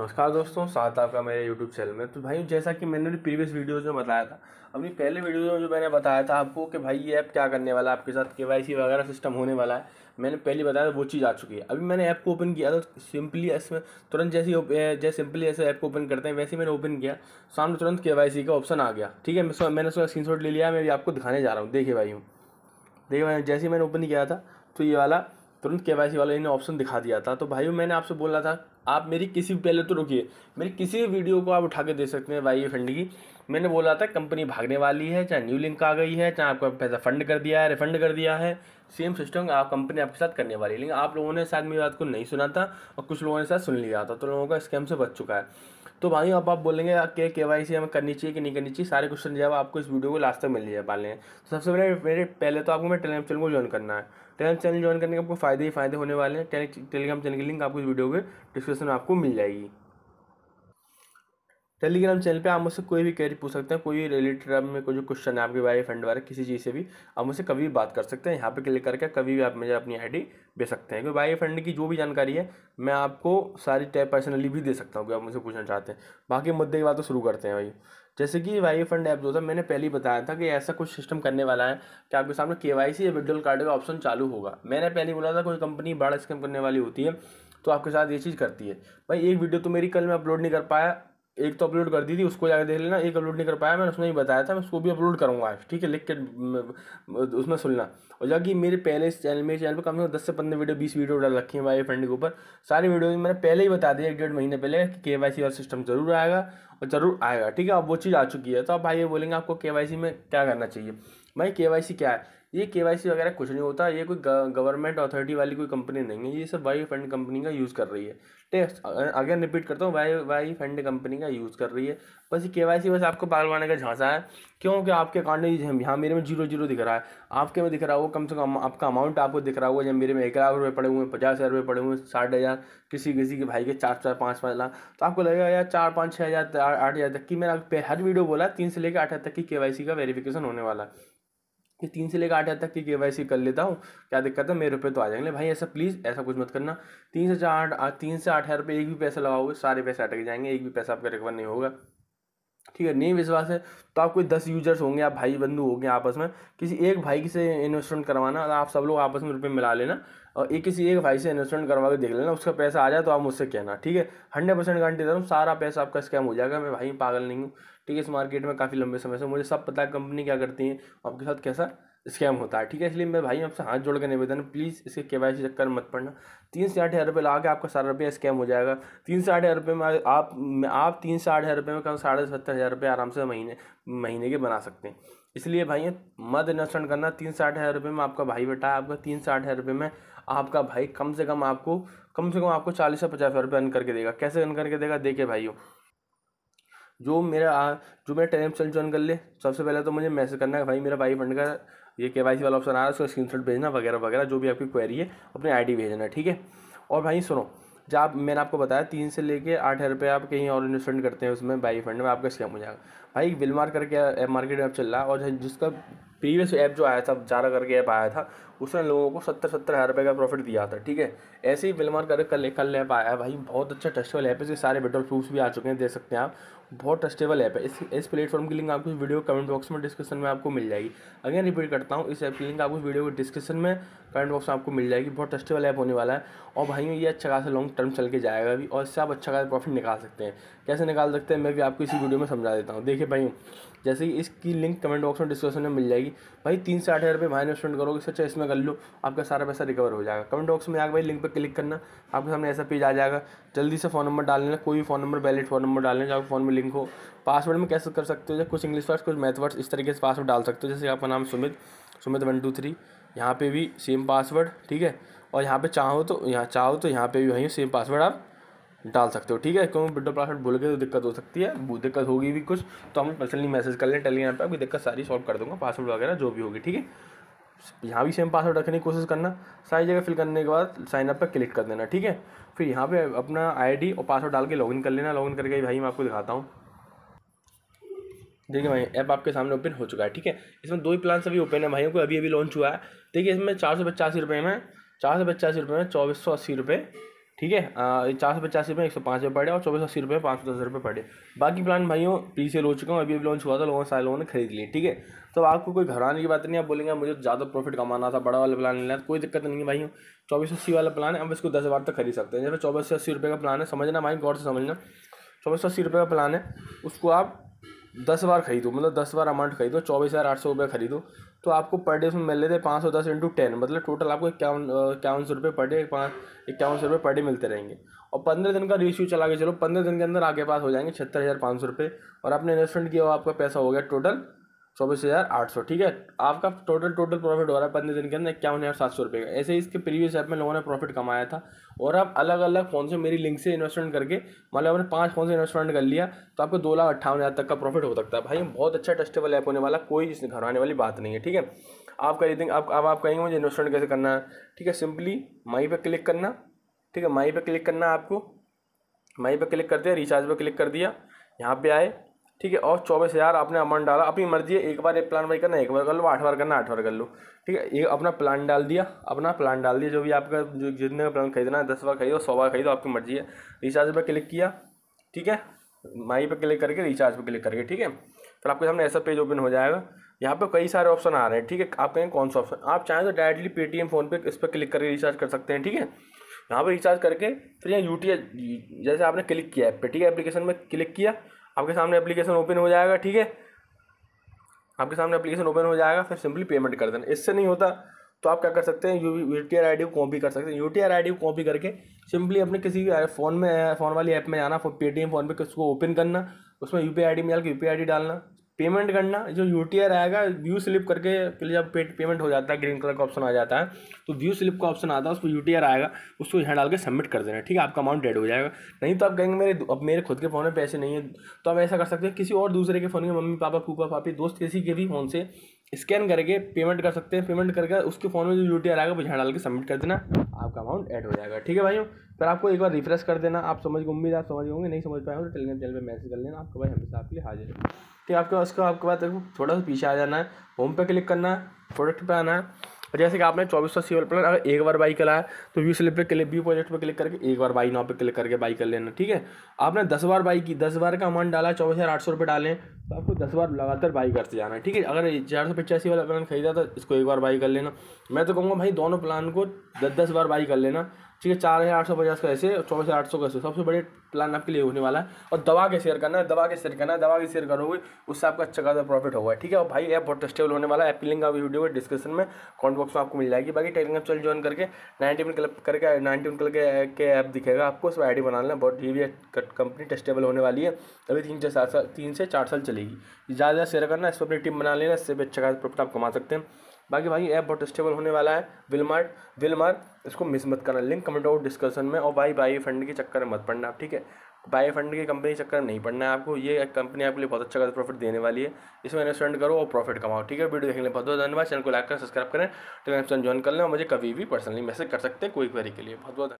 नमस्कार दोस्तों साथ आपका मेरे YouTube चैनल में तो भाई जैसा कि मैंने प्रीवियस वीडियोज़ में बताया था अपनी पहले वीडियो में जो मैंने बताया था आपको कि भाई ये ऐप क्या करने वाला है आपके साथ के वगैरह सिस्टम होने वाला है मैंने पहले बताया था वो चीज़ आ चुकी है अभी मैंने ऐप को ओपन किया तो सिंपली इसमें तुरंत जैसे जैसे सिंपली ऐसे ऐप को ओपन करते हैं वैसे मैंने ओपन किया सामने तुरंत के का ऑप्शन आ गया ठीक है मैंने उसका स्क्रीन ले लिया मैं भी आपको दिखाने जा रहा हूँ देखिए भाई हूँ देखिए भाई जैसे ही मैंने ओपन किया था तो ये वाला तुरंत के वाला इन्हें ऑप्शन दिखा दिया था तो भाई मैंने आपसे बोला था आप मेरी किसी पहले तो रुकिए मेरी किसी भी वीडियो को आप उठा के दे सकते हैं वाई एफ एंड की मैंने बोला था कंपनी भागने वाली है चाहे न्यू लिंक आ गई है चाहे आपका पैसा फंड कर दिया है रिफंड कर दिया है सेम सिस्टम आप कंपनी आपके साथ करने वाली है लेकिन आप लोगों ने शायद मेरी बात को नहीं सुना था और कुछ लोगों ने शायद सुन लिया था तो लोगों का स्कैम से बच चुका है तो भाई अब आप बोलेंगे कि के वाई सी हमें करनी चाहिए कि नहीं करनी चाहिए सारे क्वेश्चन जब आपको इस वीडियो को लास्ट तक मिल जाए पाले हैं तो सबसे पहले मेरे पहले तो आपको मैं टेलीग्राम चैनल को ज्वाइन करना है टेलीग्राम चैनल ज्वाइन करने के आपको फायदे ही फायदे होने वाले हैं टेलीग्राम चैनल की लिंक आपको इस वीडियो के डिस्क्रिप्शन में आपको मिल जाएगी टेलीग्राम चैनल पे आप मुझसे कोई भी क्वेरी पूछ सकते हैं कोई रिलेटेड में कोई क्वेश्चन है आपके बारे फंड बारे किसी चीज़ से भी आप मुझसे कभी भी बात कर सकते हैं यहाँ पे क्लिक करके कभी भी आप मुझे अपनी आईडी दे सकते हैं क्योंकि बाई फंड की जो भी जानकारी है मैं आपको सारी टाइप पर्सनली भी दे सकता हूँ कि आप मुझसे पूछना चाहते हैं बाकी मुद्दे की बात तो शुरू करते हैं भाई जैसे कि वाई फंड ऐप जो था मैंने पहले ही बताया था कि ऐसा कुछ सिस्टम करने वाला है कि आपके सामने के वाई सी या विड्रोल कार्ड का ऑप्शन चालू होगा मैंने पहले बोला था कोई कंपनी बड़ा स्कैम करने वाली होती है तो आपके साथ ये चीज़ करती है भाई एक वीडियो तो मेरी कल मैं अपलोड नहीं कर पाया एक तो अपलोड कर दी थी उसको जाकर देख लेना एक अपलोड नहीं कर पाया मैंने उसमें ही बताया था मैं उसको भी अपलोड करूँगा आज ठीक है लिख के उसमें सुनना और जाकि मेरे पहले इस चैनल मेरे चैनल पर कम से कम दस से पंद्रह वीडियो बीस वीडियो डाल रखी है भाई फ्रेंड के ऊपर सारी वीडियो मैंने पहले ही बता दिया एक डेढ़ महीने पहले कि के वाई सी और सिस्टम ज़रूर आएगा ज़रूर आएगा ठीक है अब वो चीज़ आ चुकी है तो आप भाई ये बोलेंगे आपको के में क्या करना चाहिए भाई के क्या है ये के वगैरह कुछ नहीं होता ये कोई गवर्नमेंट अथॉरिटी वाली कोई कंपनी नहीं है ये सब वाई फंड कंपनी का यूज़ कर रही है ठीक अगर रिपीट करता हूँ वाई वाई फंड कंपनी का यूज़ कर रही है बस ये के बस आपको पागलवाने का झांसा है क्योंकि आपके अकाउंट में यहाँ मेरे में जीरो जीरो दिख रहा है आपके में दिख रहा होगा कम से कम आपका अमाउंट आपको दिख रहा होगा जब मेरे में एक लाख रुपये पड़े हुए हैं पचास हज़ार रुपये पड़े हुए हैं साठ हज़ार किसी किसी के भाई के चार चार पाँच पाँच लाख तो आपको लगेगा यार चार पाँच छः हज़ार आठ हज़ार तक की मैंने हर वीडियो बोला तीन से लेकर आठ हज़ार तक की के का वेरीफिकेशन होने वाला है कि तीन से लेकर आठ हज़ार तक की के वाई सी कर लेता हूँ क्या दिक्कत है मेरे रुपये तो आ जाएंगे भाई ऐसा प्लीज़ ऐसा कुछ मत करना तीन से चार आठ तीन से आठ हज़ार रुपये एक भी पैसा लगाओगे सारे पैसे अटक जाएंगे एक भी पैसा आपका रिकवर नहीं होगा ठीक है नहीं विश्वास है तो आप कोई दस यूजर्स होंगे आप भाई बंधु होंगे आपस में किसी एक भाई से इन्वेस्टमेंट करवाना और तो आप सब लोग आपस में रुपये मिला लेना और एक किसी एक भाई से इन्वेस्टमेंट करवा के देख लेना उसका पैसा आ जाए तो आप मुझसे कहना ठीक है हंड्रेड परसेंट गारंटी दे रहा हूँ सारा पैसा आपका स्कैम हो जाएगा मैं भाई पागल नहीं हूँ ठीक है इस मार्केट में काफ़ी लंबे समय से मुझे सब पता है कंपनी क्या करती है आपके साथ कैसा स्कैम होता है ठीक है इसलिए मैं भाई आपसे हाथ जोड़ के निवेदन प्लीज़ इसके के वाई चक्कर मत पड़ना तीन से आठ हज़ार रुपये लगा के आपका सारा रुपया स्कैम हो जाएगा तीन से आठ हज़ार रुपये में आप आप तीन से आठ हज़ार रुपये में कम साढ़े सत्तर हज़ार रुपये आराम से महीने महीने के बना सकते हैं इसलिए भाई मत इन्वेस्टमेंट करना तीन से आठ हज़ार रुपये में आपका भाई बेटा है आपका तीन से आठ हज़ार रुपये में आपका भाई कम से कम आपको कम से कम आपको चालीस से पचास हज़ार रुपये अर्न करके देगा कैसे अर्न करके देगा देखे भाइयों जो मेरा जो मेरा टेलीग्राम चैनल ज्वाइन कर ले सबसे पहले तो मुझे मैसेज करना है भाई मेरा भाई फंड का ये के वाला ऑप्शन आ रहा है उसका स्क्रीन भेजना वगैरह वगैरह जो भी आपकी क्वेरी है अपनी आई भेजना ठीक है और भाई सुनो जब मैंने आपको बताया तीन से लेके आठ हज़ार रुपये आप कहीं और इन्वेस्टमेंट करते हैं उसमें बाई फंड में आपका स्कैम हो जाएगा भाई विलमार करके ऐप मार्केट ऐप चल रहा है और जिसका प्रीवियस ऐप जो आया था जारा करके ऐप आया था उसने लोगों को सत्तर सत्तर हज़ार रुपये का प्रॉफिट दिया था ठीक है ऐसे ही बिलमार कर कल कल लैप आया भाई बहुत अच्छा ट्रस्टेबल ऐप है इसके सारे बेटर प्रूफ्स भी आ चुके हैं देख सकते हैं आप बहुत ट्रस्टेबल ऐप है इस इस प्लेटफॉर्म की लिंक आपको वीडियो कमेंट बॉक्स में डिस्क्रिप्शन में आपको मिल जाएगी अगेन रिपीट करता हूँ इस ऐप की लिंक आपको वीडियो को डिस्क्रिप्शन में कमेंट बॉक्स में आपको मिल जाएगी बहुत ट्रस्टेबल ऐप होने वाला है और भाई ये अच्छा खासा लॉन्ग टर्म चल के जाएगा भी और इससे आप अच्छा खासा प्रॉफिट निकाल सकते हैं कैसे निकाल सकते हैं मैं भी आपको इसी वीडियो में समझा देता हूँ देखिए भाई जैसे कि इसकी लिंक कमेंट बॉक्स में डिस्क्रिप्शन में मिल जाएगी भाई तीन से आठ हज़ार रुपये भाई इन्वेस्टमेंट करोगे सच्चा अच्छा इसमें कर लो आपका सारा पैसा रिकवर हो जाएगा कमेंट बॉक्स में आगे भाई लिंक पर क्लिक करना आपके सामने ऐसा पेज आ जाएगा जल्दी से फ़ोन नंबर डाल लेना कोई भी phone number valid phone number डालना लेना फ़ोन में लिंक हो पासवर्ड में कैसे कर सकते हो कुछ इंग्लिश वर्ड्स कुछ मैथ वर्ड्स इस तरीके से पासवर्ड डाल सकते हो जैसे आपका नाम Sumit Sumit one two three यहाँ पे भी सेम पासवर्ड ठीक है और यहाँ पे चाहो तो यहाँ चाहो तो यहाँ पे भी वहीं सेम पासवर्ड आप डाल सकते हो ठीक है क्योंकि विंडो पासवर्ड भूल गए तो दिक्कत हो सकती है दिक्कत होगी भी कुछ तो हम पर्सनली मैसेज कर लें टेलीग्राम पर आपकी दिक्कत सारी सॉल्व कर दूंगा पासवर्ड वगैरह जो भी होगी ठीक है यहाँ भी सेम पासवर्ड रखने की कोशिश करना सारी जगह फिल करने के बाद साइन अप पर क्लिक कर देना ठीक है फिर यहाँ पे अपना आईडी और पासवर्ड डाल के लॉगिन कर लेना लॉगिन करके भाई मैं आपको दिखाता हूँ देखिए भाई ऐप आपके सामने ओपन हो चुका है ठीक है इसमें दो ही प्लान अभी ओपन है भाइयों को अभी अभी लॉन्च हुआ है देखिए इसमें चार सौ पचासी में चार सौ पचासी रुपये में चौबीस सौ अस्सी रुपये ठीक है चार सौ पचासी रुपये एक सौ पाँच रुपये पड़े और चौबीस अस्सी रुपये पाँच सौ दस रुपये पड़े बाकी प्लान भाइयों पी से हो चुका हूँ अभी अभी लॉन्च हुआ था लोगों सारे लोगों ने खरीद लिए ठीक है तो आपको कोई घबराने की बात नहीं आप बोलेंगे मुझे तो ज़्यादा प्रॉफिट कमाना था बड़ा वाला प्लान लेना था कोई दिक्कत नहीं है भाई चौबीस अस्सी वाला प्लान है हम इसको दस बार तक तो खरीद सकते हैं जैसे चौबीस सौ अस्सी रुपये का प्लान है समझना भाई गौर से समझना चौबीस सौ अस्सी रुपये का प्लान है उसको आप दस बार खरीदो मतलब दस बार अमाउंट खरीदो चौबीस हज़ार आठ सौ रुपये खरीदो तो आपको पर डे उसमें मिल रहे थे पाँच सौ दस इंटू टेन मतलब टोटल आपको इक्यावन इक्यावन सौ रुपये पर डे पाँच इक्यावन सौ रुपये पर डे मिलते रहेंगे और पंद्रह दिन का रिश्यू चला के चलो पंद्रह दिन के अंदर आपके पास हो जाएंगे छत्तर हज़ार पाँच सौ रुपये और आपने इन्वेस्टमेंट किया आपका पैसा हो गया टोटल चौबीस हज़ार आठ सौ ठीक है आपका टोटल टोटल प्रॉफिट हो रहा है पंद्रह दिन के अंदर इक्यावन हज़ार सात सौ रुपये का ऐसे ही इसके प्रीवियस ऐप में लोगों ने प्रॉफिट कमाया था और आप अलग अलग फ़ोन से मेरी लिंक से इन्वेस्टमेंट करके मतलब आपने पाँच फ़ोन से इन्वेस्टमेंट कर लिया तो आपको दो लाख अट्ठावन हज़ार तक का प्रॉफिट हो सकता है भाई बहुत अच्छा टेस्टेबल ऐप होने वाला कोई इसमें आने वाली बात नहीं है ठीक है आप खरीदेंगे आप अब आप कहेंगे मुझे इन्वेस्टमेंट कैसे करना है ठीक है सिंपली माई पर क्लिक करना ठीक है माई पर क्लिक करना आपको माई पर क्लिक कर दिया रिचार्ज पर क्लिक कर दिया यहाँ पे आए ठीक है और चौबीस हज़ार आपने अमाउंट डाला अपनी मर्जी है एक बार एक प्लान वही करना एक बार कर लो आठ बार करना आठ बार कर लो ठीक है ये अपना प्लान डाल दिया अपना प्लान डाल दिया जो भी आपका जो जितने का प्लान खरीदना है दस बार खरीदो सौ बार खरीदो आपकी मर्जी है रिचार्ज पर क्लिक किया ठीक है माई पर क्लिक करके रिचार्ज पर क्लिक करके ठीक है फिर आपके सामने ऐसा पेज ओपन हो जाएगा यहाँ पे कई सारे ऑप्शन आ रहे हैं ठीक है आप कहें कौन सा ऑप्शन आप चाहें तो डायरेक्टली पेटीएम फ़ोन पे इस पर क्लिक करके रिचार्ज कर सकते हैं ठीक है यहाँ पर रिचार्ज करके फिर यहाँ यू जैसे आपने क्लिक किया है पे ठीक है एप्लीकेशन में क्लिक किया आपके सामने एप्लीकेशन ओपन हो जाएगा ठीक है आपके सामने एप्लीकेशन ओपन हो जाएगा फिर सिंपली पेमेंट कर देना इससे नहीं होता तो आप क्या कर सकते हैं U U T R I D को कॉपी कर सकते हैं U T R I D को कॉपी करके सिंपली अपने किसी भी फ़ोन में फ़ोन वाली ऐप में जाना पेटीएम फ़ोन पे किसको ओपन करना उसमें यू पी आई डी में के यू पी आई डी डालना पेमेंट करना जो यू आएगा व्यू स्लिप करके पहले जब पे पेमेंट हो जाता है ग्रीन कलर का ऑप्शन आ जाता है तो व्यू स्लिप का ऑप्शन आता है यू टी यू आएगा उसको यहाँ डाल के सबमिट कर देना ठीक है आपका अमाउंट डेड हो जाएगा नहीं तो आप कहेंगे मेरे अब मेरे खुद के फ़ोन में पैसे नहीं है तो आप ऐसा कर सकते हैं किसी और दूसरे के फ़ोन में मम्मी पापा फूफा पापी दोस्त किसी के भी फ़ोन से स्कैन करके पेमेंट कर सकते हैं पेमेंट करके उसके फ़ोन में जो यू आएगा वो यहाँ डाल के सबमिट कर देना आपका अमाउंट ऐड हो जाएगा ठीक है भाइयों फिर आपको एक बार रिफ्रेश कर देना आप समझ उम्मीद आप समझ होंगे नहीं समझ पाए हो तो टेलीग्राम चैनल पर मैसेज कर लेना आपका भाई हमेशा आपके लिए हाजिर है ठीक तो है आपके पास उसको आपके पास थोड़ा सा पीछे आ जाना है होम पे क्लिक करना है प्रोडक्ट पे आना है और जैसे कि आपने चौबीस सौ सीवल प्लान अगर एक बार बाई कराया तो व्यू स्लिप पे क्लिक व्यू प्रोजेक्ट पे क्लिक करके एक बार बाई नाव पे क्लिक करके बाई कर लेना ठीक है आपने दस बार बाई की दस बार का अमाउंट डाला चौबीस हज़ार आठ सौ रुपये डालें तो आपको दस बार लगातार बाई करते जाना है ठीक है अगर चार सौ पचासी वाला प्लान खरीदा तो इसको एक बार बाई कर लेना मैं तो कहूँगा भाई दोनों प्लान को दस दस बार बाई कर लेना ठीक है चार हज़ार आठ सौ पचास का ऐसे चौबीस हज़ार आठ सौ का सबसे बड़े प्लान आपके लिए होने वाला है और दवा के शेयर करना है दवा के शेयर करना है दवा के शेयर करोगे उससे आपका अच्छा खासा प्रॉफिट होगा ठीक है और भाई ऐप बहुत टेस्टेबल होने वाला है ऐप की लिंक का वीडियो के डिस्क्रिप्शन में कॉमेंट बॉक्स में आपको मिल जाएगी बाकी टेलीग्राम चल ज्वाइन करके नाइनटी वन क्लब करके नाइनटी वन क्लब के ऐप दिखेगा आपको उसमें आई बना लेना बहुत ये भी कंपनी टेस्टेबल होने वाली है अभी तीन से सात साल तीन से चार साल चलेगी ज़्यादा ज़्यादा शेयर करना इस पर अपनी टीम बना लेना इससे भी अच्छा खासा प्रॉफिट आप कमा सकते हैं बाकी भाई ऐप बहुत स्टेबल होने वाला है विलमार्ट विलमार इसको मिस मत करना लिंक कमेंट आउट डिस्कशन में और भाई बाई फंड के चक्कर मत पड़ना आप ठीक है बाई फंड की कंपनी चक्कर नहीं पड़ना है आपको ये कंपनी आपके लिए बहुत अच्छा खास प्रॉफिट देने वाली है इसमें इन्वेस्टमेंट करो और प्रॉफिट कमाओ ठीक है वीडियो देखने बहुत बहुत धन्यवाद चैनल को लाइक करें सब्सक्राइब करें टेलीग्राम ज्वाइन कर लें और मुझे कभी भी पर्सनली मैसेज कर सकते हैं कोई क्वेरी के लिए बहुत बहुत